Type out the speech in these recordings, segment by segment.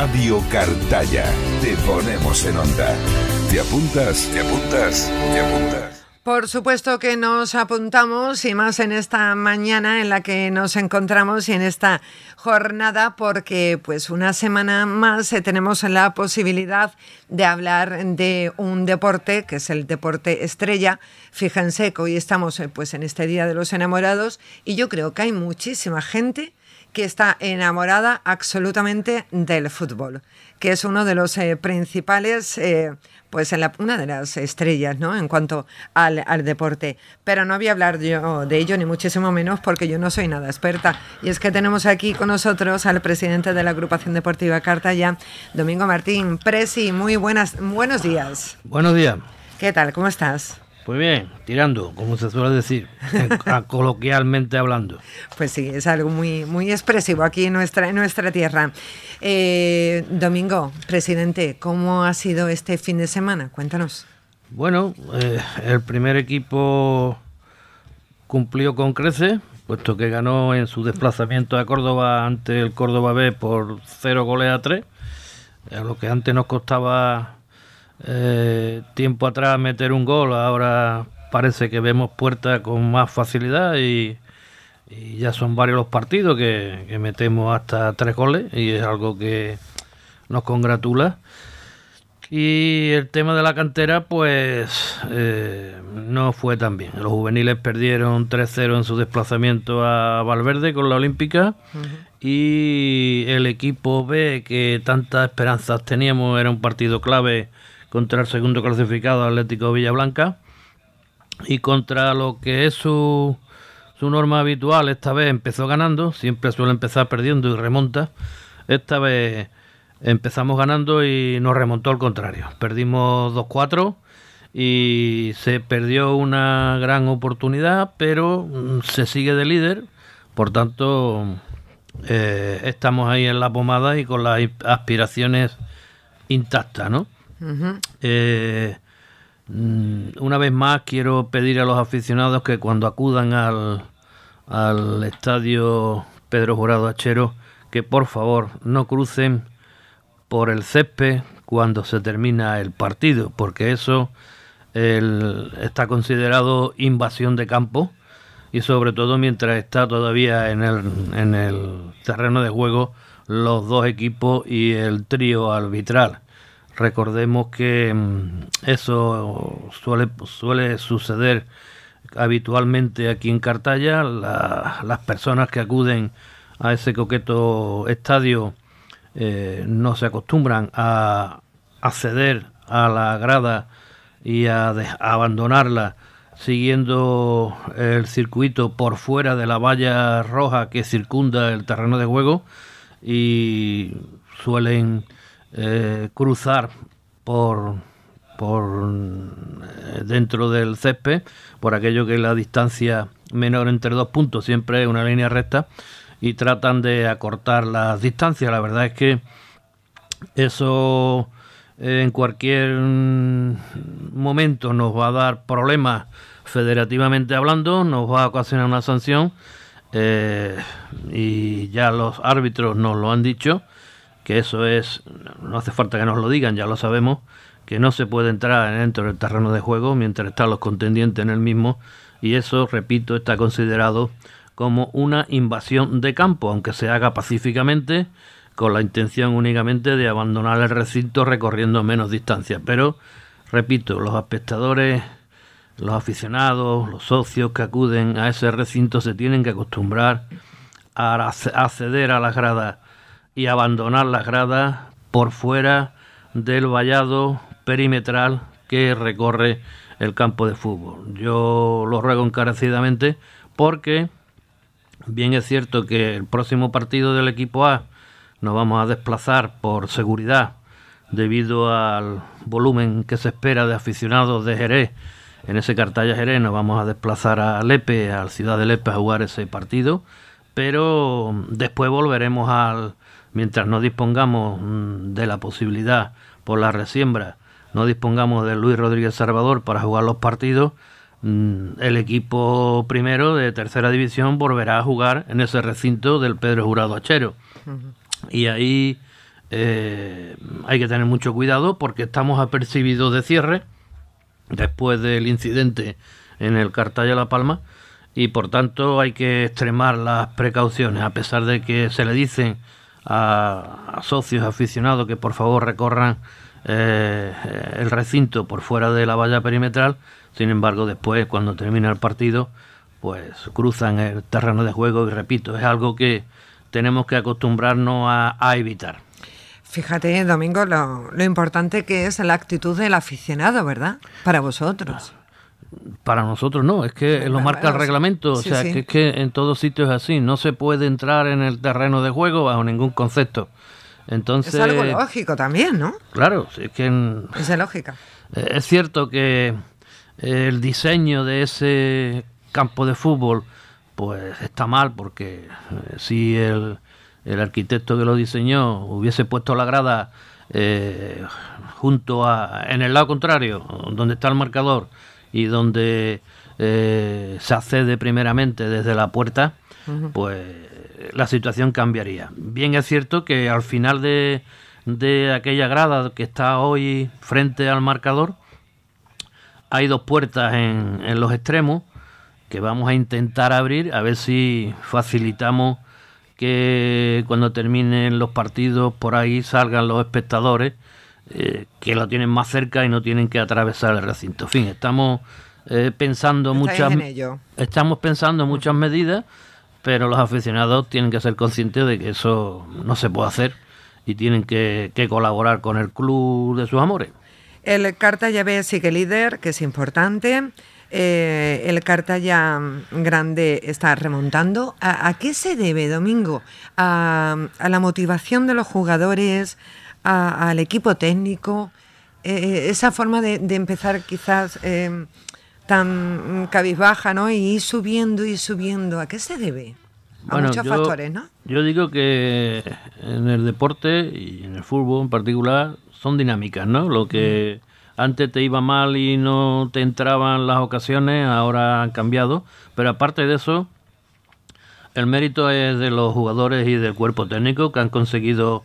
Radio Cartaya. Te ponemos en onda. ¿Te apuntas? ¿Te apuntas? ¿Te apuntas? Por supuesto que nos apuntamos y más en esta mañana en la que nos encontramos y en esta jornada porque pues una semana más eh, tenemos la posibilidad de hablar de un deporte que es el deporte estrella. Fíjense que hoy estamos eh, pues en este Día de los Enamorados y yo creo que hay muchísima gente que está enamorada absolutamente del fútbol, que es uno de los eh, principales, eh, pues en una de las estrellas, ¿no? En cuanto al, deporte. Pero no voy a hablar yo de ello, ni muchísimo menos, porque yo no soy nada experta. Y es que tenemos aquí con nosotros al presidente de la agrupación deportiva Cartaya, Domingo Martín. Presi, muy buenas, buenos días. Buenos días. ¿Qué tal? ¿Cómo estás? Pues bien, tirando, como se suele decir, coloquialmente hablando. Pues sí, es algo muy, muy expresivo aquí en nuestra, nuestra tierra. Eh, Domingo, presidente, ¿cómo ha sido este fin de semana? Cuéntanos. Bueno, eh, el primer equipo cumplió con Crece, puesto que ganó en su desplazamiento a Córdoba ante el Córdoba B por 0 goles a 3, lo que antes nos costaba eh, tiempo atrás meter un gol, ahora parece que vemos puertas con más facilidad y, ya son varios los partidos que, metemos hasta tres goles y es algo que nos congratula. Y el tema de la cantera, pues eh, no fue tan bien. Los juveniles perdieron 3-0 en su desplazamiento a Valverde con la Olímpica. Y el equipo B, que tantas esperanzas teníamos, era un partido clave contra el segundo clasificado Atlético Villablanca y contra lo que es su, norma habitual, esta vez empezó ganando, siempre suele empezar perdiendo y remonta, esta vez empezamos ganando y nos remontó al contrario, perdimos 2-4 y se perdió una gran oportunidad, pero mm, se sigue de líder, por tanto eh, estamos ahí en la pomada y con las aspiraciones intactas, ¿no? Eh, mm, una vez más quiero pedir a los aficionados que cuando acudan al, al estadio Pedro Jurado Achero que por favor no crucen por el césped cuando se termina el partido, porque eso está considerado invasión de campo y sobre todo mientras está todavía en el, en el terreno de juego los dos equipos y el trío arbitral. Recordemos que mm, eso suele, suele suceder habitualmente aquí en Cartaya. las personas que acuden a ese coqueto estadio eh, no se acostumbran a acceder a la grada y a, a abandonarla siguiendo el circuito por fuera de la valla roja que circunda el terreno de juego y suelen eh, cruzar por, por eh, dentro del césped, por aquello que es la distancia menor entre dos puntos, siempre es una línea recta, y tratan de acortar las distancias. La verdad es que eso eh, en cualquier mm, momento nos va a dar problemas federativamente hablando, nos va a ocasionar una sanción y ya los árbitros nos lo han dicho que eso es, no hace falta que nos lo digan, ya lo sabemos, que no se puede entrar dentro del terreno de juego mientras están los contendientes en el mismo y eso, repito, está considerado como una invasión de campo, aunque se haga pacíficamente, con la intención únicamente de abandonar el recinto recorriendo menos distancia. Pero, repito, los espectadores, los aficionados, los socios que acuden a ese recinto se tienen que acostumbrar a acceder a las gradas y abandonar las gradas por fuera del vallado perimetral que recorre el campo de fútbol. Yo lo ruego encarecidamente porque bien es cierto que el próximo partido del equipo A nos vamos a desplazar por seguridad debido al volumen que se espera de aficionados de Jerez. En ese cartalla Jerez nos vamos a desplazar a Lepe, a la ciudad de Lepe, a jugar ese partido. Pero después volveremos al mientras no dispongamos mm, de la posibilidad por la resiembra, no dispongamos de Luis Rodríguez Salvador para jugar los partidos, mm, el equipo primero de tercera división volverá a jugar en ese recinto del Pedro Jurado Achero. Y ahí eh, hay que tener mucho cuidado porque estamos apercibidos de cierre después del incidente en el Cartalla La Palma y por tanto hay que extremar las precauciones a pesar de que se le dicen a, socios aficionados que por favor recorran eh, el recinto por fuera de la valla perimetral. Sin embargo, después, cuando termina el partido, pues cruzan el terreno de juego y repito, es algo que tenemos que acostumbrarnos a, a evitar. Fíjate, Domingo, lo, lo, importante que es la actitud del aficionado, ¿verdad? Para vosotros. Para nosotros no, es que lo marca el reglamento, o sea, que es que en todos sitios es así, no se puede entrar en el terreno de juego bajo ningún concepto. Entonces, es algo lógico también, ¿no? Claro, es que... es lógica. Eh, es cierto que eh, el diseño de ese campo de fútbol pues está mal porque eh, si el, el arquitecto que lo diseñó hubiese puesto la grada junto a en el lado contrario donde está el marcador y donde eh, se accede primeramente desde la puerta, pues la situación cambiaría. Bien es cierto que al final de, de aquella grada que está hoy frente al marcador, hay dos puertas en, en, los extremos que vamos a intentar abrir a ver si facilitamos que cuando terminen los partidos por ahí salgan los espectadores eh, que lo tienen más cerca y no tienen que atravesar el recinto. En fin, estamos eh, pensando muchas estamos pensando muchas medidas, pero los aficionados tienen que ser conscientes de que eso no se puede hacer y tienen que, colaborar con el club de sus amores. El carta B sigue líder, que es importante. Eh, el Cartaya Grande está remontando. ¿A, qué se debe, Domingo? ¿A, la motivación de los jugadores? al equipo técnico, eh, eh, esa forma de, empezar quizás em, tan cabizbaja ¿no? y ir subiendo y subiendo, ¿a qué se debe? A muchos factores, ¿no? Yo digo que en el deporte y en el fútbol en particular son dinámicas, ¿no? Lo que mm. antes te iba mal y no te entraban las ocasiones, ahora han cambiado, pero aparte de eso, el mérito es de los jugadores y del cuerpo técnico que han conseguido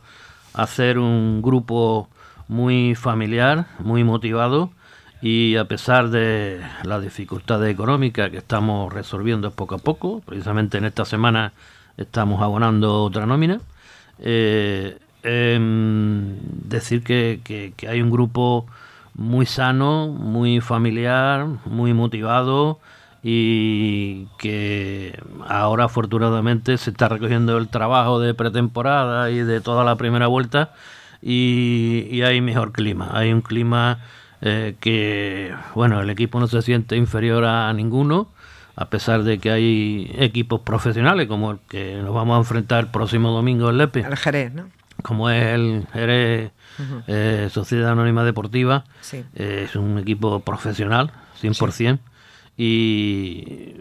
hacer un grupo muy familiar, muy motivado y a pesar de las dificultades económicas que estamos resolviendo poco a poco, precisamente en esta semana estamos abonando otra nómina, eh, em, decir que hay un grupo muy sano, muy familiar, muy motivado, y que ahora afortunadamente se está recogiendo el trabajo de pretemporada y de toda la primera vuelta y, hay mejor clima. Hay un clima eh, que, bueno, el equipo no se siente inferior a ninguno, a pesar de que hay equipos profesionales como el que nos vamos a enfrentar el próximo domingo en Lepe. El Jerez, ¿no? Como es el Jerez eh, Sociedad Anónima Deportiva, eh, es un equipo profesional, 100% y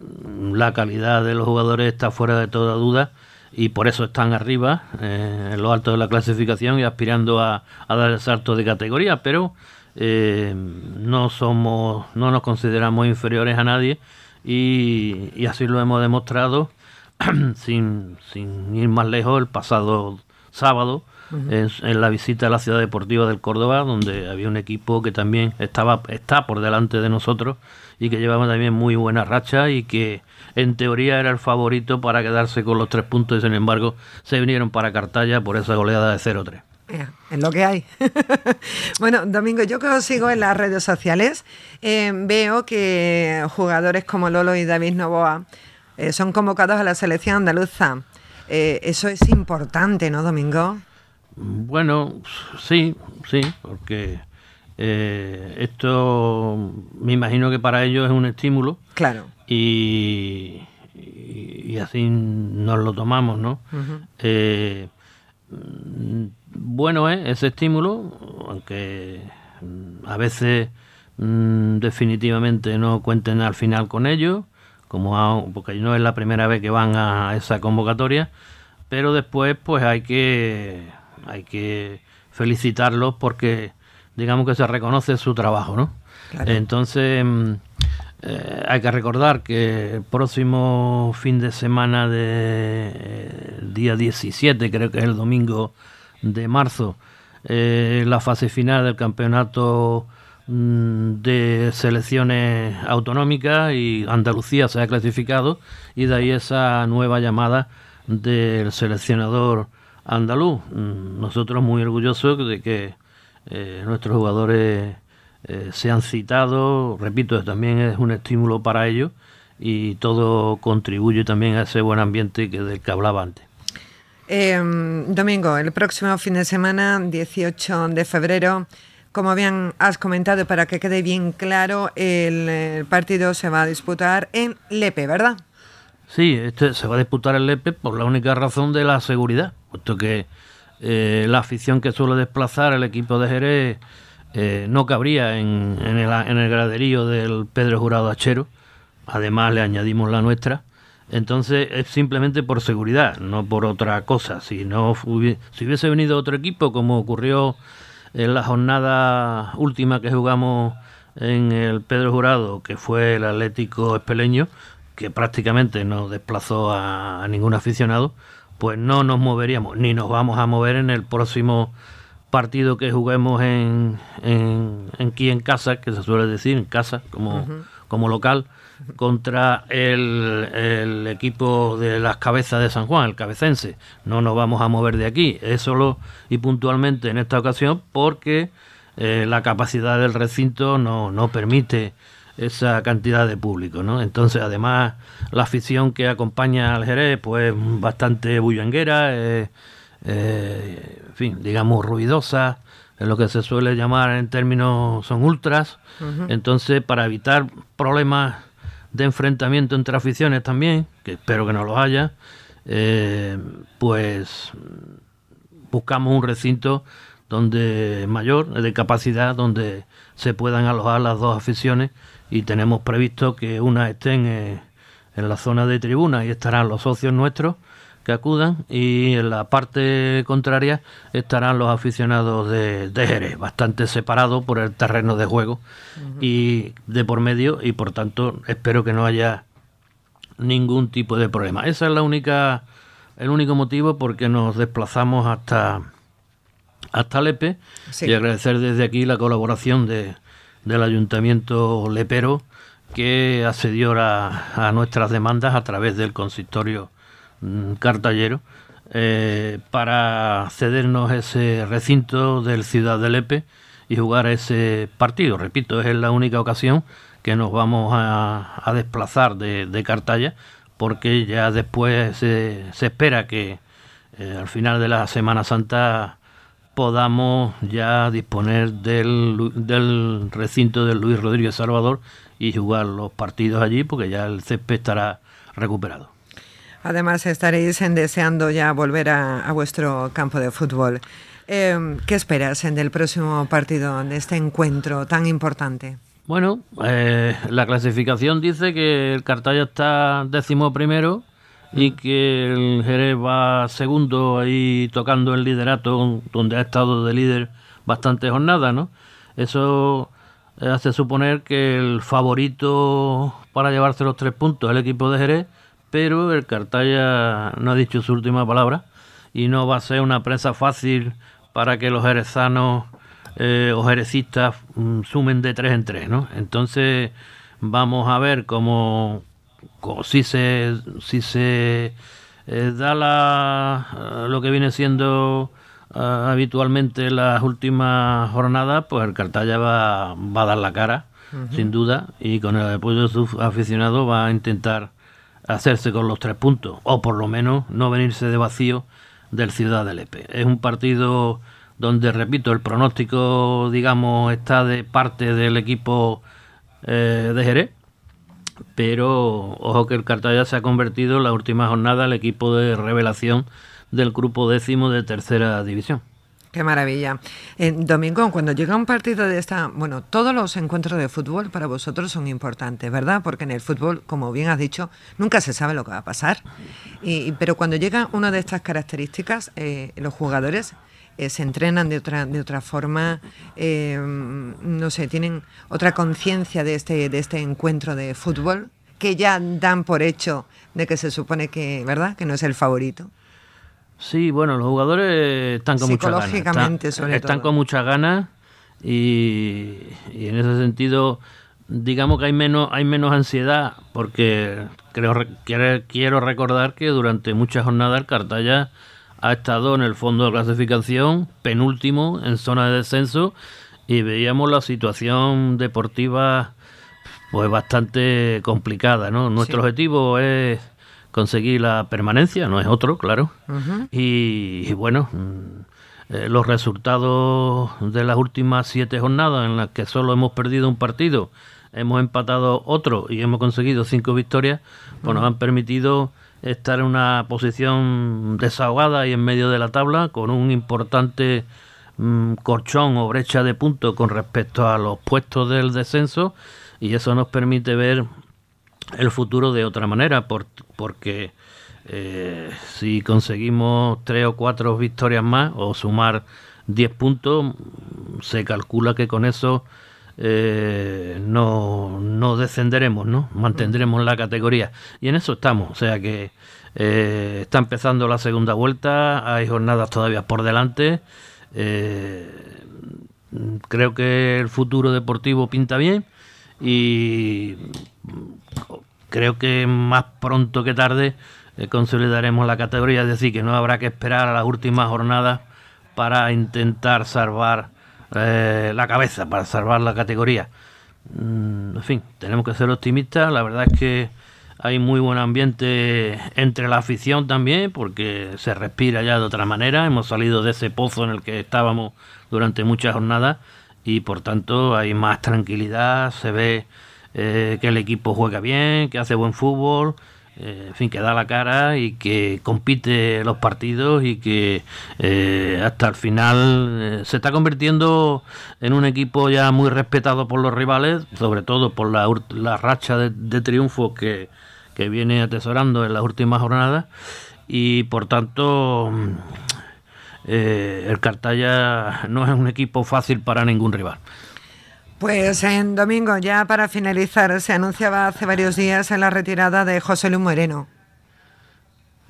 la calidad de los jugadores está fuera de toda duda y por eso están arriba eh, en lo alto de la clasificación y aspirando a, dar el salto de categoría pero eh, no somos no nos consideramos inferiores a nadie y, así lo hemos demostrado sin ir más lejos el pasado sábado en la visita a la ciudad deportiva del Córdoba, donde había un equipo que también estaba está por delante de nosotros y que llevaba también muy buena racha y que en teoría era el favorito para quedarse con los tres puntos y sin embargo se vinieron para cartalla por esa goleada de 0-3. Es lo que hay. bueno, Domingo, yo que os sigo en las redes sociales, eh, veo que jugadores como Lolo y David Novoa eh, son convocados a la selección andaluza. Eh, eso es importante, ¿no, Domingo? Bueno, sí, sí, porque eh, esto me imagino que para ellos es un estímulo. Claro. Y, así nos lo tomamos, ¿no? Eh, bueno es ¿eh? ese estímulo, aunque mm, a veces mm, definitivamente no cuenten al final con ellos, como porque no es la primera vez que van a esa convocatoria, pero después pues hay que hay que felicitarlos porque digamos que se reconoce su trabajo, ¿no? Entonces mm, eh, hay que recordar que el próximo fin de semana de... de, eh, día 17, creo que es el domingo de marzo, eh, la fase final del campeonato mm, de selecciones autonómicas y Andalucía se ha clasificado y de ahí esa nueva llamada del seleccionador andaluz. Mm, nosotros muy orgullosos de que eh, nuestros jugadores eh, se han citado repito, también es un estímulo para ellos y todo contribuye también a ese buen ambiente que del que hablaba antes. Em, domingo, el próximo fin de semana, 18 de febrero, como bien has comentado, para que quede bien claro, el, partido se va a disputar en Lepe, ¿verdad? Sí, este se va a disputar en Lepe por la única razón de la seguridad puesto que eh, la afición que suele desplazar el equipo de Jerez eh, no cabría en, el, en, graderío del Pedro Jurado Achero, además le añadimos la nuestra. Entonces es simplemente por seguridad, no por otra cosa. Si, no hubiese, si hubiese venido otro equipo, como ocurrió en la jornada última que jugamos en el Pedro Jurado, que fue el Atlético Espeleño, que prácticamente no desplazó a ningún aficionado, pues no nos moveríamos, ni nos vamos a mover en el próximo partido que juguemos en, en, aquí en casa, que se suele decir, en casa, como, como local, contra el, equipo de las cabezas de San Juan, el cabecense. No nos vamos a mover de aquí, es solo y puntualmente en esta ocasión porque eh, la capacidad del recinto no, no permite esa cantidad de público, ¿no? Entonces, además, la afición que acompaña al Jerez, pues bastante bullanguera, eh, eh, en fin, digamos ruidosa, es lo que se suele llamar en términos son ultras. Entonces, para evitar problemas de enfrentamiento entre aficiones también, que espero que no los haya, eh, pues buscamos un recinto donde mayor, de capacidad, donde se puedan alojar las dos aficiones y tenemos previsto que una estén eh, en, la zona de tribuna y estarán los socios nuestros que acudan y en la parte contraria estarán los aficionados de, de Jerez, bastante separados por el terreno de juego y de por medio y por tanto espero que no haya ningún tipo de problema. Esa es la única el único motivo porque nos desplazamos hasta hasta Lepe y agradecer desde aquí la colaboración de, del Ayuntamiento Lepero que accedió a, nuestras demandas a través del consistorio mm, cartallero eh, para cedernos ese recinto del Ciudad de Lepe y jugar ese partido. Repito, es la única ocasión que nos vamos a, desplazar de, Cartalla porque ya después se, espera que eh, al final de la Semana Santa podamos ya disponer del, del recinto de Luis Rodríguez Salvador y jugar los partidos allí porque ya el césped estará recuperado. Además estaréis deseando ya volver a, a vuestro campo de fútbol. Em, ¿Qué esperas en el próximo partido, de este encuentro tan importante? Bueno, eh, la clasificación dice que el Cartaya está décimo primero y que el Jerez va segundo ahí tocando el liderato, donde ha estado de líder bastante jornada, ¿no? Eso hace suponer que el favorito para llevarse los tres puntos es el equipo de Jerez, pero el Cartaya no ha dicho su última palabra y no va a ser una presa fácil para que los jerezanos eh, o jerecistas mm, sumen de tres en tres, ¿no? Entonces vamos a ver cómo si se, si se eh, da la, eh, lo que viene siendo eh, habitualmente las últimas jornadas, pues el Cartalla va, a dar la cara, sin duda, y con el apoyo de sus aficionados va a intentar hacerse con los tres puntos, o por lo menos no venirse de vacío del Ciudad del Lepe. Este. Es un partido donde, repito, el pronóstico, digamos, está de parte del equipo de Jerez, pero ojo que el Cartagena se ha convertido en la última jornada el equipo de revelación del grupo décimo de tercera división. Qué maravilla. Eh, Domingo, cuando llega un partido de esta, bueno, todos los encuentros de fútbol para vosotros son importantes, ¿verdad? Porque en el fútbol, como bien has dicho, nunca se sabe lo que va a pasar. Y, pero cuando llega una de estas características, eh, los jugadores eh, se entrenan de otra, de otra forma, em, no sé, tienen otra conciencia de este, de este encuentro de fútbol que ya dan por hecho de que se supone que, ¿verdad?, que no es el favorito. Sí, bueno, los jugadores están con muchas ganas. están, con muchas ganas y, en ese sentido digamos que hay menos hay menos ansiedad porque creo quiero recordar que durante muchas jornadas el Cartaya ha estado en el fondo de clasificación, penúltimo en zona de descenso, y veíamos la situación deportiva pues bastante complicada, ¿no? Nuestro objetivo es conseguir la permanencia, no es otro, claro. y, bueno, mm, eh, los resultados de las últimas siete jornadas en las que solo hemos perdido un partido, hemos empatado otro y hemos conseguido cinco victorias, pues nos han permitido estar en una posición desahogada y en medio de la tabla con un importante mm, corchón o brecha de puntos con respecto a los puestos del descenso y eso nos permite ver el futuro de otra manera porque eh, si conseguimos tres o cuatro victorias más o sumar 10 puntos se calcula que con eso eh, no, descenderemos, ¿no? Mantendremos la categoría. Y en eso estamos. O sea que eh, está empezando la segunda vuelta, hay jornadas todavía por delante. Eh, creo que el futuro deportivo pinta bien y creo que más pronto que tarde consolidaremos la categoría, es decir, que no habrá que esperar a las últimas jornadas para intentar salvar eh, la cabeza para salvar la categoría. Mm, en fin, tenemos que ser optimistas. La verdad es que hay muy buen ambiente entre la afición también, porque se respira ya de otra manera. Hemos salido de ese pozo en el que estábamos durante muchas jornadas y por tanto hay más tranquilidad, se ve eh, que el equipo juega bien, que hace buen fútbol eh, en fin, que da la cara y que compite los partidos y que eh, hasta el final eh, se está convirtiendo en un equipo ya muy respetado por los rivales, sobre todo por la, racha de, triunfo triunfos que, viene atesorando en las últimas jornadas y por tanto el Cartaya no es un equipo fácil para ningún rival. Pues en domingo, ya para finalizar, se anunciaba hace varios días en la retirada de José Luis Moreno.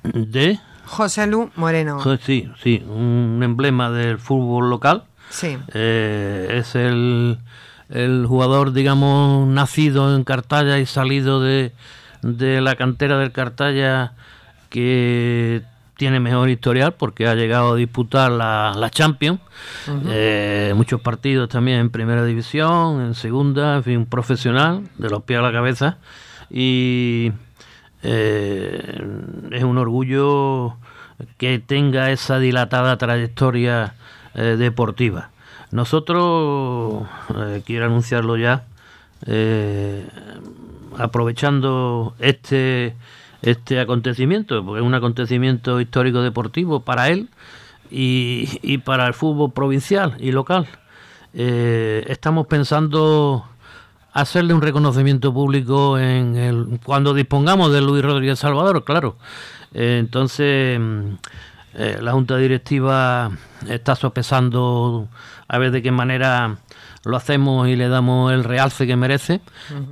¿De? José Luis Moreno. Sí, sí, un emblema del fútbol local. Sí. Eh, es el, jugador, digamos, nacido en Cartaya y salido de, de la cantera del Cartaya que tiene mejor historial porque ha llegado a disputar la, la Champions, eh, muchos partidos también en primera división, en segunda, en fin, un profesional de los pies a la cabeza y eh, es un orgullo que tenga esa dilatada trayectoria eh, deportiva. Nosotros, quiero anunciarlo ya, aprovechando este este acontecimiento, porque es un acontecimiento histórico deportivo para él y, para el fútbol provincial y local. Eh, estamos pensando hacerle un reconocimiento público en el, cuando dispongamos de Luis Rodríguez Salvador, claro. Eh, entonces, mm, eh, la Junta Directiva está sopesando a ver de qué manera lo hacemos y le damos el realce que merece,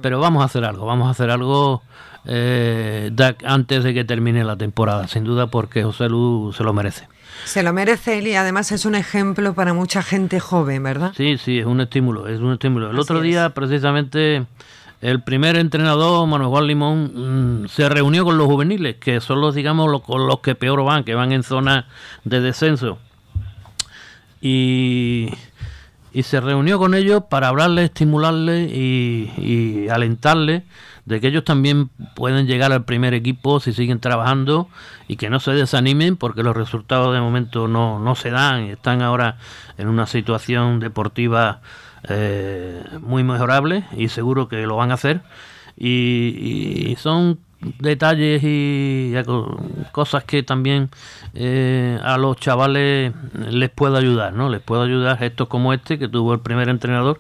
pero vamos a hacer algo, vamos a hacer algo eh, antes de que termine la temporada, sin duda, porque José Lu se lo merece. Se lo merece él y además es un ejemplo para mucha gente joven, ¿verdad? Sí, sí, es un estímulo, es un estímulo. El otro día, precisamente, el primer entrenador, Manuel Juan Limón, mm, se reunió con los juveniles, que son los, digamos, los que peor van, que van en zona de descenso. Y y se reunió con ellos para hablarles, estimularles y, alentarles de que ellos también pueden llegar al primer equipo si siguen trabajando y que no se desanimen porque los resultados de momento no, no se dan y están ahora en una situación deportiva eh, muy mejorable y seguro que lo van a hacer. y son detalles y cosas que también eh, a los chavales les pueda ayudar, ¿no? Les puedo ayudar gestos como este que tuvo el primer entrenador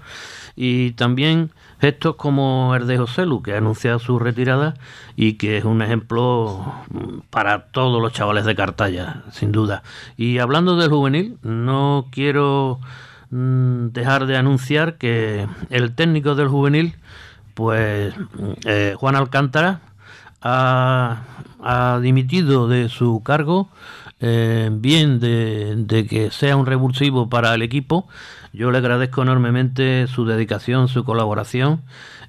y también gestos como el de José que ha anunciado su retirada y que es un ejemplo mm, para todos los chavales de Cartaya, sin duda. Y hablando del juvenil, no quiero mm, dejar de anunciar que el técnico del juvenil, pues mm, eh, Juan Alcántara, ha, dimitido de su cargo, eh, bien de, que sea un revulsivo para el equipo. Yo le agradezco enormemente su dedicación, su colaboración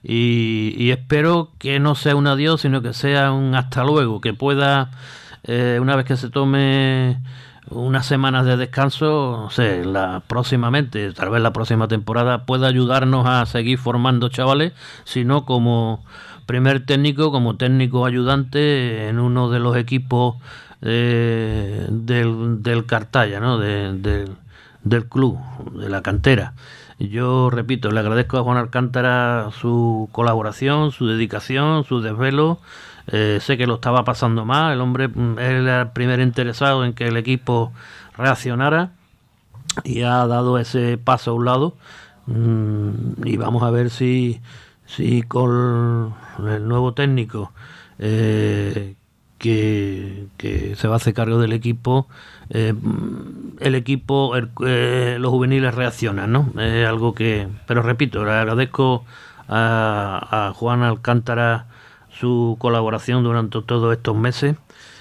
y, espero que no sea un adiós, sino que sea un hasta luego, que pueda, eh, una vez que se tome unas semanas de descanso, sé, la, próximamente, tal vez la próxima temporada, pueda ayudarnos a seguir formando chavales, sino como primer técnico como técnico ayudante en uno de los equipos eh, del, Cartaya, ¿no? del club, de la cantera. Yo repito, le agradezco a Juan Alcántara su colaboración, su dedicación, su desvelo. Eh, sé que lo estaba pasando mal, el hombre mm, era el primer interesado en que el equipo reaccionara y ha dado ese paso a un lado. Mm, y vamos a ver si, Sí, con el nuevo técnico eh, que, se va a hacer cargo del equipo, eh, el equipo, eh, los juveniles reaccionan, ¿no? Es algo que, pero repito, le agradezco a, Juan Alcántara su colaboración durante todos estos meses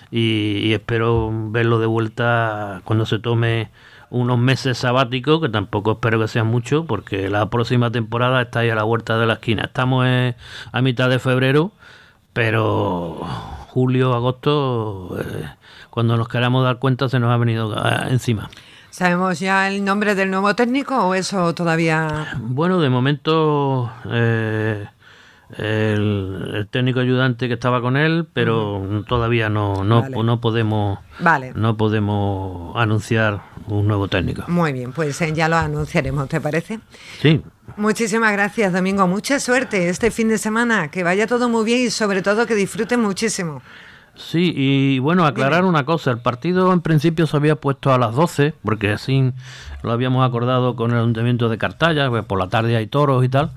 y espero verlo de vuelta cuando se tome unos meses sabáticos, que tampoco espero que sean mucho, porque la próxima temporada está ahí a la vuelta de la esquina. Estamos a mitad de febrero, pero julio, agosto, eh, cuando nos queramos dar cuenta se nos ha venido ah, encima. ¿Sabemos ya el nombre del nuevo técnico o eso todavía? Bueno, de momento... Eh, el, técnico ayudante que estaba con él, pero todavía no, no, no podemos no podemos anunciar un nuevo técnico. Muy bien, pues eh, ya lo anunciaremos, ¿te parece? Sí. Muchísimas gracias, Domingo. Mucha suerte este fin de semana, que vaya todo muy bien y sobre todo que disfruten muchísimo. Sí, y bueno, aclarar una cosa, el partido en principio se había puesto a las 12, porque así lo habíamos acordado con el Ayuntamiento de Cartaya, pues, por la tarde hay toros y tal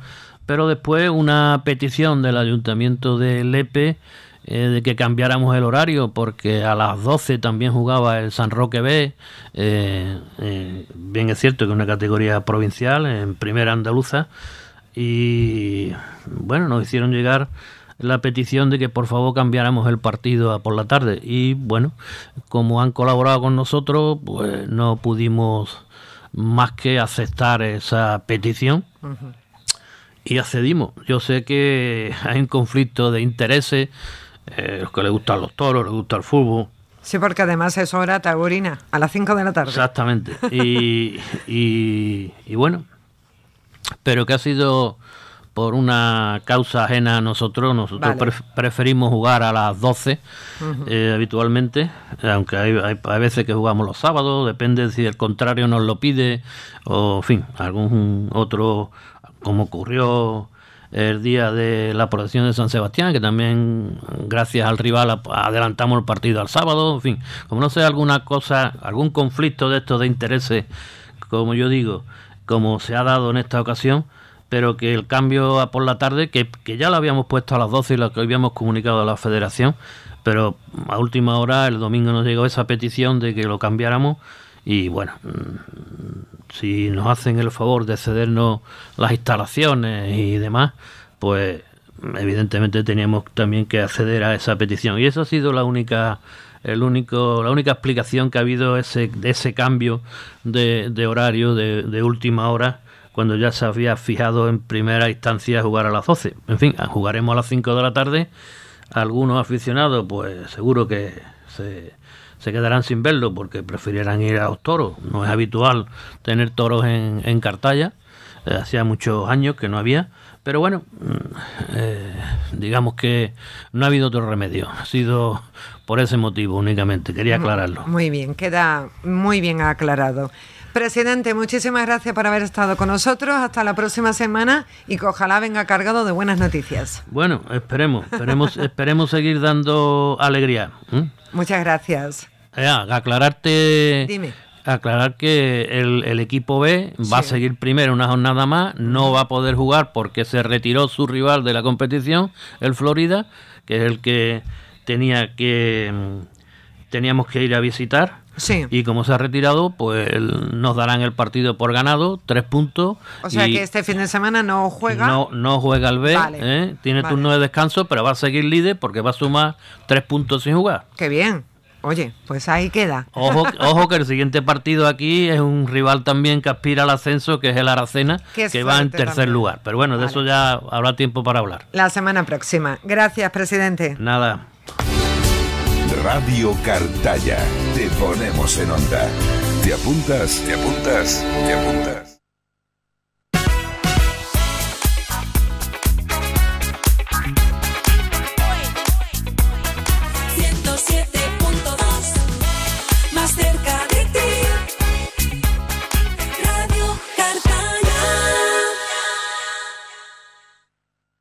pero después una petición del ayuntamiento de Lepe eh, de que cambiáramos el horario porque a las 12 también jugaba el San Roque B, eh, eh, bien es cierto que es una categoría provincial, en primera andaluza, y bueno, nos hicieron llegar la petición de que por favor cambiáramos el partido por la tarde y bueno, como han colaborado con nosotros, pues no pudimos más que aceptar esa petición y accedimos. Yo sé que hay un conflicto de intereses, eh, los que le gustan los toros, les gusta el fútbol. Sí, porque además es hora taurina, a las 5 de la tarde. Exactamente. Y, bueno, pero que ha sido por una causa ajena a nosotros. Nosotros preferimos jugar a las 12 eh, habitualmente, aunque hay, hay, hay, veces que jugamos los sábados, depende si el contrario nos lo pide o, en fin, algún otro como ocurrió el día de la protección de San Sebastián, que también gracias al rival adelantamos el partido al sábado, en fin, como no sea alguna cosa, algún conflicto de estos de intereses, como yo digo, como se ha dado en esta ocasión, pero que el cambio a por la tarde, que, ya lo habíamos puesto a las 12 y lo que habíamos comunicado a la federación, pero a última hora, el domingo nos llegó esa petición de que lo cambiáramos y bueno, mm, si nos hacen el favor de cedernos las instalaciones y demás, pues evidentemente teníamos también que acceder a esa petición. Y eso ha sido la única, el único, la única explicación que ha habido ese, de ese cambio de, horario de, de, última hora cuando ya se había fijado en primera instancia jugar a las 12. En fin, jugaremos a las 5 de la tarde. Algunos aficionados, pues seguro que se, se quedarán sin verlo porque preferirán ir a los toros. No es habitual tener toros en, en Cartaya, eh, hacía muchos años que no había, pero bueno, mm, eh, digamos que no ha habido otro remedio, ha sido por ese motivo únicamente, quería mm, aclararlo. Muy bien, queda muy bien aclarado. Presidente, muchísimas gracias por haber estado con nosotros. Hasta la próxima semana y que ojalá venga cargado de buenas noticias. Bueno, esperemos, esperemos, seguir dando alegría. Muchas gracias aclararte. Aclarar que el, equipo B va a seguir primero una jornada más, no va a poder jugar porque se retiró su rival de la competición, el Florida, que es el que tenía que mm, teníamos que ir a visitar. Sí. Y como se ha retirado, pues nos darán el partido por ganado, tres puntos. O sea que este fin de semana no juega. No, no juega el B, ¿eh? tiene turno de descanso, pero va a seguir líder porque va a sumar tres puntos sin jugar. Qué bien. Oye, pues ahí queda. Ojo, ojo que el siguiente partido aquí es un rival también que aspira al ascenso, que es el Aracena, que va en tercer lugar. Pero bueno, de eso ya habrá tiempo para hablar. La semana próxima. Gracias, presidente. Nada. Radio Cartalla, Te ponemos en onda. ¿Te apuntas? ¿Te apuntas? ¿Te apuntas?